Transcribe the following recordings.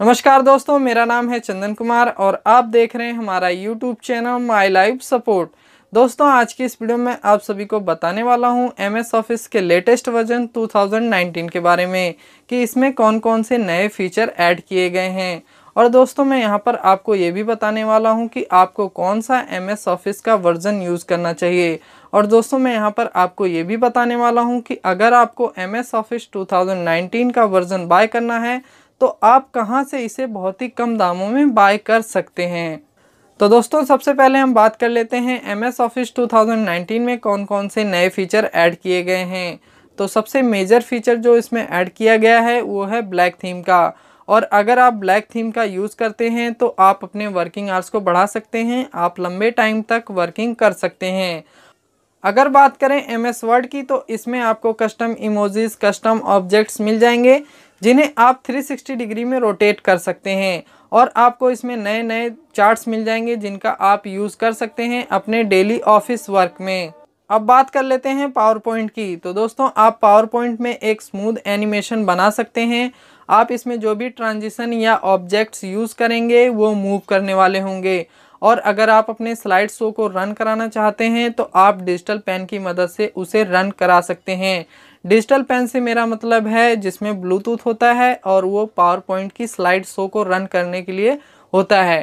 नमस्कार दोस्तों मेरा नाम है चंदन कुमार और आप देख रहे हैं हमारा YouTube channel My Life Support दोस्तों आज की इस वीडियो में आप सभी को बताने वाला हूं एस ऑफिस के लेटेस्ट वर्जन 2019 के बारे में कि इसमें कौन कौन से नए फीचर ऐड किए गए हैं और दोस्तों मैं यहाँ पर आपको ये भी बताने वाला हूँ कि आपको कौन सा एम एस ऑफिस का वर्जन यूज़ करना चाहिए और दोस्तों मैं यहाँ पर आपको ये भी बताने वाला हूँ कि अगर आपको एम एस ऑफिस 2019 का वर्जन बाय करना है तो आप कहाँ से इसे बहुत ही कम दामों में बाय कर सकते हैं तो दोस्तों सबसे पहले हम बात कर लेते हैं एम एस ऑफिस टू में कौन कौन से नए फीचर ऐड किए गए हैं तो सबसे मेजर फीचर जो इसमें ऐड किया गया है वो है ब्लैक थीम का और अगर आप ब्लैक थीम का यूज़ करते हैं तो आप अपने वर्किंग आवर्स को बढ़ा सकते हैं आप लंबे टाइम तक वर्किंग कर सकते हैं अगर बात करें एम एस वर्ड की तो इसमें आपको कस्टम इमोजीज कस्टम ऑब्जेक्ट्स मिल जाएंगे जिन्हें आप 360 डिग्री में रोटेट कर सकते हैं और आपको इसमें नए नए चार्ट्स मिल जाएंगे जिनका आप यूज़ कर सकते हैं अपने डेली ऑफिस वर्क में अब बात कर लेते हैं पावर पॉइंट की तो दोस्तों आप पावर पॉइंट में एक स्मूथ एनिमेशन बना सकते हैं आप इसमें जो भी ट्रांजिशन या ऑब्जेक्ट्स यूज़ करेंगे वो मूव करने वाले होंगे और अगर आप अपने स्लाइड शो को रन कराना चाहते हैं तो आप डिजिटल पेन की मदद से उसे रन करा सकते हैं डिजिटल पेन से मेरा मतलब है जिसमें ब्लूटूथ होता है और वो पावर पॉइंट की स्लाइड शो को रन करने के लिए होता है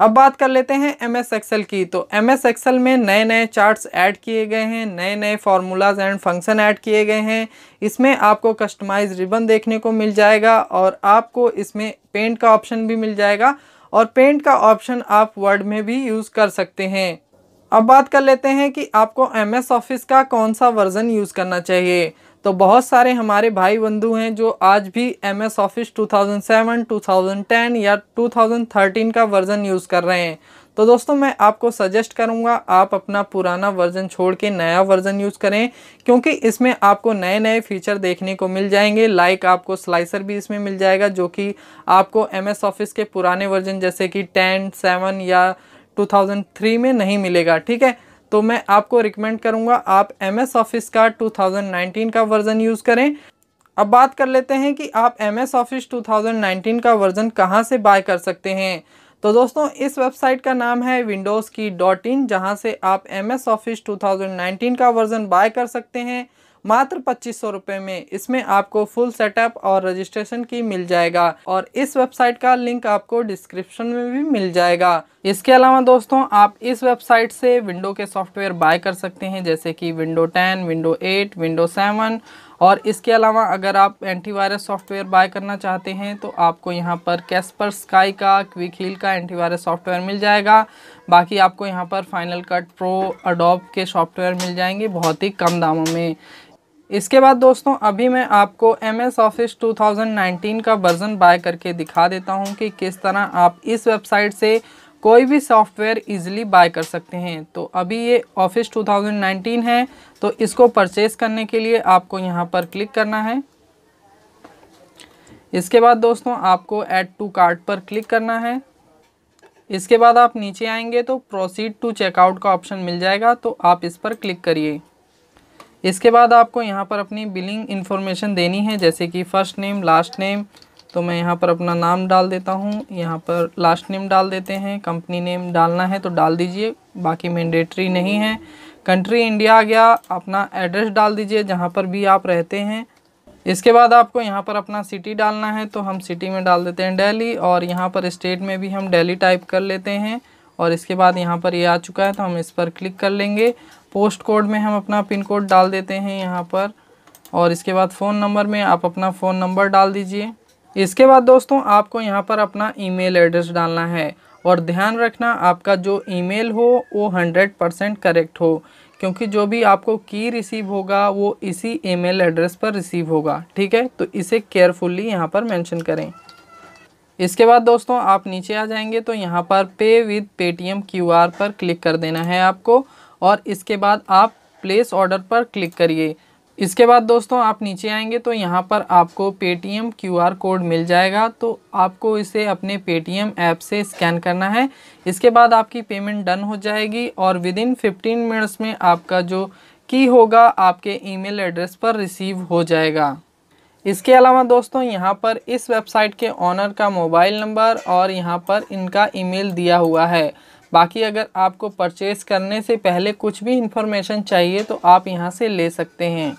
अब बात कर लेते हैं एम एस एक्सएल की तो एम एस एक्सएल में नए नए चार्ट्स ऐड किए गए हैं नए नए फार्मूलाज एंड फंक्शन ऐड किए गए हैं इसमें आपको कस्टमाइज रिबन देखने को मिल जाएगा और आपको इसमें पेंट का ऑप्शन भी मिल जाएगा और पेंट का ऑप्शन आप वर्ड में भी यूज़ कर सकते हैं अब बात कर लेते हैं कि आपको एम एस ऑफिस का कौन सा वर्ज़न यूज़ करना चाहिए तो बहुत सारे हमारे भाई बंधु हैं जो आज भी M S Office two thousand या 2013 का वर्ज़न यूज़ कर रहे हैं तो दोस्तों मैं आपको सजेस्ट करूंगा आप अपना पुराना वर्जन छोड़ के नया वर्जन यूज़ करें क्योंकि इसमें आपको नए नए फीचर देखने को मिल जाएंगे लाइक आपको स्लाइसर भी इसमें मिल जाएगा जो कि आपको एम एस ऑफिस के पुराने वर्जन जैसे कि टेन सेवन या 2003 में नहीं मिलेगा ठीक है तो मैं आपको रिकमेंड करूँगा आप एम एस ऑफिस का 2019 का वर्ज़न यूज़ करें अब बात कर लेते हैं कि आप एम एस ऑफिस 2019 का वर्ज़न कहाँ से बाय कर सकते हैं तो दोस्तों इस वेबसाइट का नाम है विंडोज़ की डॉट इन जहाँ से आप एम एस ऑफिस 2019 का वर्ज़न बाय कर सकते हैं मात्र पच्चीस सौ रुपये में इसमें आपको फुल सेटअप और रजिस्ट्रेशन की मिल जाएगा और इस वेबसाइट का लिंक आपको डिस्क्रिप्शन में भी मिल जाएगा इसके अलावा दोस्तों आप इस वेबसाइट से विंडो के सॉफ्टवेयर बाय कर सकते हैं जैसे कि विंडो 10, विंडो 8, विंडो 7 और इसके अलावा अगर आप एंटीवायरस सॉफ्टवेयर बाय करना चाहते हैं तो आपको यहाँ पर कैसपर स्काई का क्विक हील का एंटीवायरस सॉफ्टवेयर मिल जाएगा बाकी आपको यहाँ पर फाइनल कट प्रो अडोप के सॉफ्टवेयर मिल जाएंगे बहुत ही कम दामों में इसके बाद दोस्तों अभी मैं आपको एम एस ऑफिस टू का वर्जन बाय करके दिखा देता हूँ कि किस तरह आप इस वेबसाइट से कोई भी सॉफ्टवेयर इजीली बाय कर सकते हैं तो अभी ये ऑफिस 2019 है तो इसको परचेज़ करने के लिए आपको यहाँ पर क्लिक करना है इसके बाद दोस्तों आपको ऐड टू कार्ट पर क्लिक करना है इसके बाद आप नीचे आएंगे तो प्रोसीड टू चेकआउट का ऑप्शन मिल जाएगा तो आप इस पर क्लिक करिए इसके बाद आपको यहाँ पर अपनी बिलिंग इन्फॉर्मेशन देनी है जैसे कि फ़र्स्ट नेम लास्ट नेम तो मैं यहाँ पर अपना नाम डाल देता हूँ यहाँ पर लास्ट नेम डाल देते हैं कंपनी नेम डालना है तो डाल दीजिए बाकी मैंडेटरी नहीं है कंट्री इंडिया आ गया अपना एड्रेस डाल दीजिए जहाँ पर भी आप रहते हैं इसके बाद आपको यहाँ पर अपना सिटी डालना है तो हम सिटी में डाल देते हैं डेली और यहाँ पर स्टेट में भी हम डेली टाइप कर लेते हैं और इसके बाद यहाँ पर ये यह आ चुका है तो हम इस पर क्लिक कर लेंगे पोस्ट कोड में हम अपना पिन कोड डाल देते हैं यहाँ पर और इसके बाद फ़ोन नंबर में आप अपना फ़ोन नंबर डाल दीजिए इसके बाद दोस्तों आपको यहाँ पर अपना ईमेल एड्रेस डालना है और ध्यान रखना आपका जो ईमेल हो वो हंड्रेड परसेंट करेक्ट हो क्योंकि जो भी आपको की रिसीव होगा वो इसी ईमेल एड्रेस पर रिसीव होगा ठीक है तो इसे केयरफुली यहाँ पर मेंशन करें इसके बाद दोस्तों आप नीचे आ जाएंगे तो यहाँ पर पे विद पेटीएम क्यूआर पर क्लिक कर देना है आपको और इसके बाद आप प्लेस ऑर्डर पर क्लिक करिए इसके बाद दोस्तों आप नीचे आएंगे तो यहाँ पर आपको पेटीएम क्यूआर कोड मिल जाएगा तो आपको इसे अपने पेटीएम ऐप से स्कैन करना है इसके बाद आपकी पेमेंट डन हो जाएगी और विद इन फिफ्टीन मिनट्स में आपका जो की होगा आपके ईमेल एड्रेस पर रिसीव हो जाएगा इसके अलावा दोस्तों यहाँ पर इस वेबसाइट के ऑनर का मोबाइल नंबर और यहाँ पर इनका ईमेल दिया हुआ है बाकी अगर आपको परचेस करने से पहले कुछ भी इन्फॉर्मेशन चाहिए तो आप यहाँ से ले सकते हैं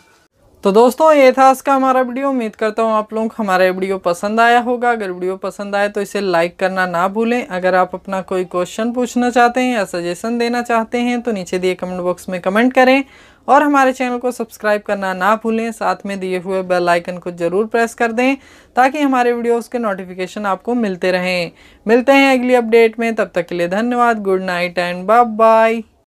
तो दोस्तों ये था आज का हमारा वीडियो उम्मीद करता हूँ आप लोगों को हमारा वीडियो पसंद आया होगा अगर वीडियो पसंद आए तो इसे लाइक करना ना भूलें अगर आप अपना कोई क्वेश्चन पूछना चाहते हैं या सजेशन देना चाहते हैं तो नीचे दिए कमेंट बॉक्स में कमेंट करें और हमारे चैनल को सब्सक्राइब करना ना भूलें साथ में दिए हुए बेल आइकन को ज़रूर प्रेस कर दें ताकि हमारे वीडियोस के नोटिफिकेशन आपको मिलते रहें मिलते हैं अगली अपडेट में तब तक के लिए धन्यवाद good night and bye bye